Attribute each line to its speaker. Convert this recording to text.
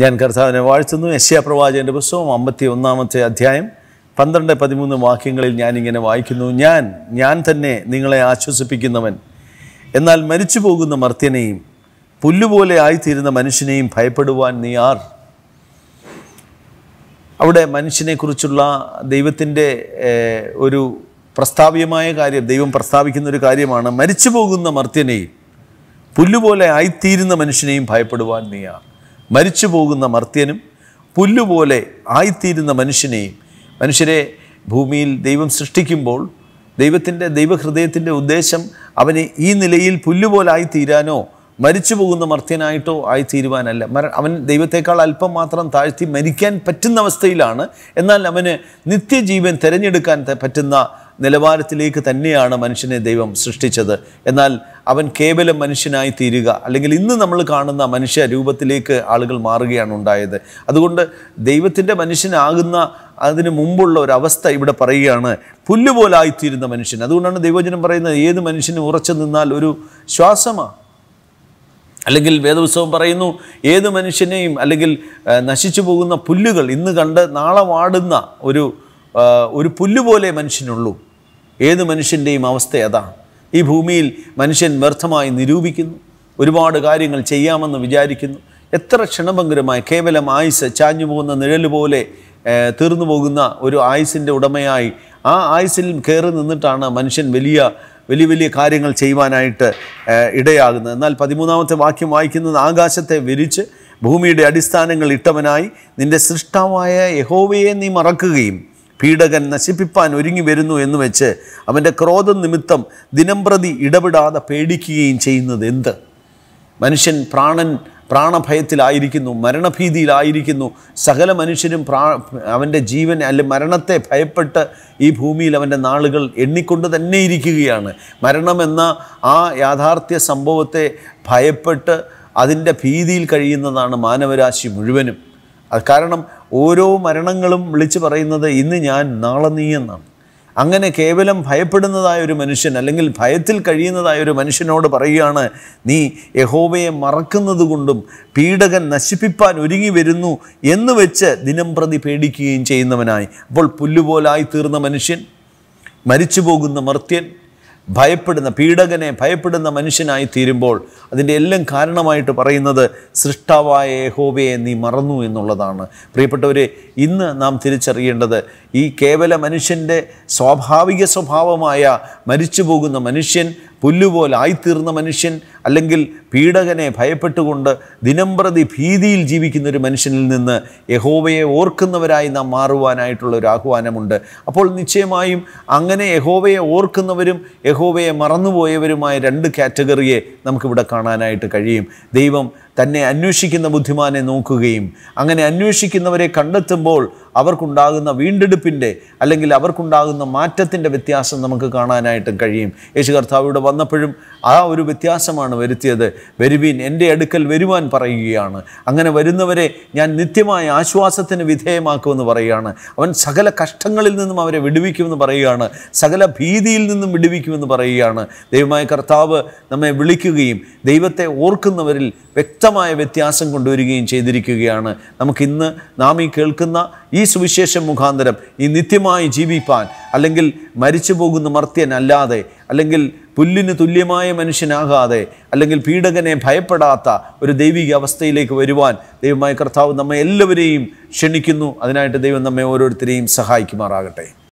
Speaker 1: ഞാൻ കർത്താവിനെ വാഴ്ത്തുന്നു പ്രവാചകൻ്റെ പുസ്തകം അമ്പത്തി ഒന്നാമത്തെ അധ്യായം പന്ത്രണ്ട് പതിമൂന്ന് വാക്യങ്ങളിൽ ഞാനിങ്ങനെ വായിക്കുന്നു ഞാൻ ഞാൻ തന്നെ നിങ്ങളെ ആശ്വസിപ്പിക്കുന്നവൻ എന്നാൽ മരിച്ചു പോകുന്ന മർത്യനെയും പുല്ലുപോലെ ആയിത്തീരുന്ന മനുഷ്യനെയും ഭയപ്പെടുവാൻ നീ ആർ അവിടെ മനുഷ്യനെക്കുറിച്ചുള്ള ദൈവത്തിൻ്റെ ഒരു പ്രസ്താവ്യമായ കാര്യം ദൈവം പ്രസ്താവിക്കുന്ന ഒരു കാര്യമാണ് മരിച്ചു പോകുന്ന മർത്യനെയും പുല്ലുപോലെ ആയിത്തീരുന്ന മനുഷ്യനെയും ഭയപ്പെടുവാൻ നീ ആർ മരിച്ചു പോകുന്ന മർത്യനും പുല്ലുപോലെ ആയിത്തീരുന്ന മനുഷ്യനെയും മനുഷ്യരെ ഭൂമിയിൽ ദൈവം സൃഷ്ടിക്കുമ്പോൾ ദൈവത്തിൻ്റെ ദൈവഹൃദയത്തിൻ്റെ ഉദ്ദേശം അവന് ഈ നിലയിൽ പുല്ലുപോലായി തീരാനോ മരിച്ചു പോകുന്ന മർത്യനായിട്ടോ ആയിത്തീരുവാനല്ല മര അവൻ ദൈവത്തെക്കാൾ അല്പം മാത്രം താഴ്ത്തി മരിക്കാൻ പറ്റുന്ന അവസ്ഥയിലാണ് എന്നാൽ അവന് നിത്യജീവൻ തിരഞ്ഞെടുക്കാൻ പറ്റുന്ന നിലവാരത്തിലേക്ക് തന്നെയാണ് മനുഷ്യനെ ദൈവം സൃഷ്ടിച്ചത് എന്നാൽ അവൻ കേവലം മനുഷ്യനായി തീരുക അല്ലെങ്കിൽ ഇന്ന് നമ്മൾ കാണുന്ന മനുഷ്യ രൂപത്തിലേക്ക് ആളുകൾ മാറുകയാണ് ഉണ്ടായത് അതുകൊണ്ട് ദൈവത്തിൻ്റെ മനുഷ്യനാകുന്ന അതിനു മുമ്പുള്ള ഒരവസ്ഥ ഇവിടെ പറയുകയാണ് പുല്ലുപോലായിത്തീരുന്ന മനുഷ്യൻ അതുകൊണ്ടാണ് ദൈവജനം പറയുന്നത് ഏത് മനുഷ്യനും ഉറച്ചു നിന്നാൽ ഒരു ശ്വാസമാണ് അല്ലെങ്കിൽ വേദപുസ്തകം പറയുന്നു ഏത് മനുഷ്യനെയും അല്ലെങ്കിൽ നശിച്ചു പോകുന്ന പുല്ലുകൾ ഇന്ന് കണ്ട് നാളെ വാടുന്ന ഒരു ഒരു പുല്ലുപോലെ പോലെ മനുഷ്യനുള്ളൂ ഏത് മനുഷ്യൻ്റെയും അവസ്ഥ അതാണ് ഈ ഭൂമിയിൽ മനുഷ്യൻ വ്യർത്ഥമായി നിരൂപിക്കുന്നു ഒരുപാട് കാര്യങ്ങൾ ചെയ്യാമെന്ന് വിചാരിക്കുന്നു എത്ര ക്ഷണഭംഗരമായി കേവലം ആയുസ് ചാഞ്ഞു പോകുന്ന നിഴൽ പോലെ തീർന്നു പോകുന്ന ഒരു ആയുസിൻ്റെ ഉടമയായി ആ ആയുസിൽ കയറി നിന്നിട്ടാണ് മനുഷ്യൻ വലിയ വലിയ വലിയ കാര്യങ്ങൾ ചെയ്യുവാനായിട്ട് ഇടയാകുന്നത് എന്നാൽ പതിമൂന്നാമത്തെ വാക്യം വായിക്കുന്നത് ആകാശത്തെ വിരിച്ച് ഭൂമിയുടെ അടിസ്ഥാനങ്ങൾ ഇട്ടവനായി നിന്റെ സൃഷ്ടാവായ യഹോവയെ നീ മറക്കുകയും പീഡകൻ നശിപ്പിപ്പാൻ ഒരുങ്ങി വരുന്നു എന്ന് വെച്ച് അവൻ്റെ ക്രോധം നിമിത്തം ദിനംപ്രതി ഇടപെടാതെ പേടിക്കുകയും ചെയ്യുന്നത് എന്ത് മനുഷ്യൻ പ്രാണൻ പ്രാണഭയത്തിലായിരിക്കുന്നു മരണഭീതിയിലായിരിക്കുന്നു സകല മനുഷ്യരും പ്രാ അവൻ്റെ ജീവൻ അല്ലെ മരണത്തെ ഭയപ്പെട്ട് ഈ ഭൂമിയിൽ അവൻ്റെ നാളുകൾ എണ്ണിക്കൊണ്ട് തന്നെ ഇരിക്കുകയാണ് മരണമെന്ന ആ യാഥാർത്ഥ്യ സംഭവത്തെ ഭയപ്പെട്ട് അതിൻ്റെ ഭീതിയിൽ കഴിയുന്നതാണ് മാനവരാശി മുഴുവനും അത് കാരണം ഓരോ മരണങ്ങളും വിളിച്ചു പറയുന്നത് ഇന്ന് ഞാൻ നാളെ നീ എന്നാണ് അങ്ങനെ കേവലം ഭയപ്പെടുന്നതായ ഒരു മനുഷ്യൻ അല്ലെങ്കിൽ ഭയത്തിൽ കഴിയുന്നതായ ഒരു മനുഷ്യനോട് പറയുകയാണ് നീ യഹോവയെ മറക്കുന്നത് കൊണ്ടും പീഡകൻ നശിപ്പിപ്പാൻ ഒരുങ്ങി വരുന്നു എന്ന് വെച്ച് ദിനം പ്രതി പേടിക്കുകയും ചെയ്യുന്നവനായി അപ്പോൾ പുല്ലുപോലായി തീർന്ന മനുഷ്യൻ മരിച്ചു പോകുന്ന മർത്യൻ ഭയപ്പെടുന്ന പീഡകനെ ഭയപ്പെടുന്ന മനുഷ്യനായി തീരുമ്പോൾ അതിൻ്റെ എല്ലാം കാരണമായിട്ട് പറയുന്നത് സൃഷ്ടാവായ ഏഹോബയെ നീ മറന്നു എന്നുള്ളതാണ് പ്രിയപ്പെട്ടവരെ ഇന്ന് നാം തിരിച്ചറിയേണ്ടത് ഈ കേവല മനുഷ്യൻ്റെ സ്വാഭാവിക സ്വഭാവമായ മരിച്ചു പോകുന്ന മനുഷ്യൻ പുല്ലുപോലായിത്തീർന്ന മനുഷ്യൻ അല്ലെങ്കിൽ പീഡകനെ ഭയപ്പെട്ടുകൊണ്ട് ദിനംപ്രതി ഭീതിയിൽ ജീവിക്കുന്ന ഒരു മനുഷ്യനിൽ നിന്ന് യഹോവയെ ഓർക്കുന്നവരായി നാം മാറുവാനായിട്ടുള്ള ഒരു ആഹ്വാനമുണ്ട് അപ്പോൾ നിശ്ചയമായും അങ്ങനെ യഹോവയെ ഓർക്കുന്നവരും യഹോവയെ മറന്നുപോയവരുമായ രണ്ട് കാറ്റഗറിയെ നമുക്കിവിടെ കാണാനായിട്ട് കഴിയും ദൈവം തന്നെ അന്വേഷിക്കുന്ന ബുദ്ധിമാനെ നോക്കുകയും അങ്ങനെ അന്വേഷിക്കുന്നവരെ കണ്ടെത്തുമ്പോൾ അവർക്കുണ്ടാകുന്ന വീണ്ടെടുപ്പിൻ്റെ അല്ലെങ്കിൽ അവർക്കുണ്ടാകുന്ന മാറ്റത്തിൻ്റെ വ്യത്യാസം നമുക്ക് കാണാനായിട്ട് കഴിയും യേശു കർത്താവ് ഇവിടെ വന്നപ്പോഴും ആ ഒരു വ്യത്യാസമാണ് ആണെന്ന് വരുത്തിയത് വരുവീൻ എൻ്റെ അടുക്കൽ വരുവാൻ പറയുകയാണ് അങ്ങനെ വരുന്നവരെ ഞാൻ നിത്യമായ ആശ്വാസത്തിന് വിധേയമാക്കുമെന്ന് പറയുകയാണ് അവൻ സകല കഷ്ടങ്ങളിൽ നിന്നും അവരെ വിടുവിക്കുമെന്ന് പറയുകയാണ് സകല ഭീതിയിൽ നിന്നും വിടുവിക്കുമെന്ന് പറയുകയാണ് ദൈവമായ കർത്താവ് നമ്മെ വിളിക്കുകയും ദൈവത്തെ ഓർക്കുന്നവരിൽ വ്യക്തമായ വ്യത്യാസം കൊണ്ടുവരികയും ചെയ്തിരിക്കുകയാണ് നമുക്കിന്ന് നാം ഈ കേൾക്കുന്ന ഈ സുവിശേഷം മുഖാന്തരം ഈ നിത്യമായി ജീവിപ്പാൻ അല്ലെങ്കിൽ മരിച്ചു പോകുന്ന മർത്യൻ അല്ലാതെ അല്ലെങ്കിൽ പുല്ലിന് തുല്യമായ മനുഷ്യനാകാതെ അല്ലെങ്കിൽ പീഡകനെ ഭയപ്പെടാത്ത ഒരു ദൈവിക അവസ്ഥയിലേക്ക് വരുവാൻ ദൈവമായ കർത്താവ് നമ്മെ എല്ലാവരെയും ക്ഷണിക്കുന്നു അതിനായിട്ട് ദൈവം നമ്മെ ഓരോരുത്തരെയും സഹായിക്കുമാറാകട്ടെ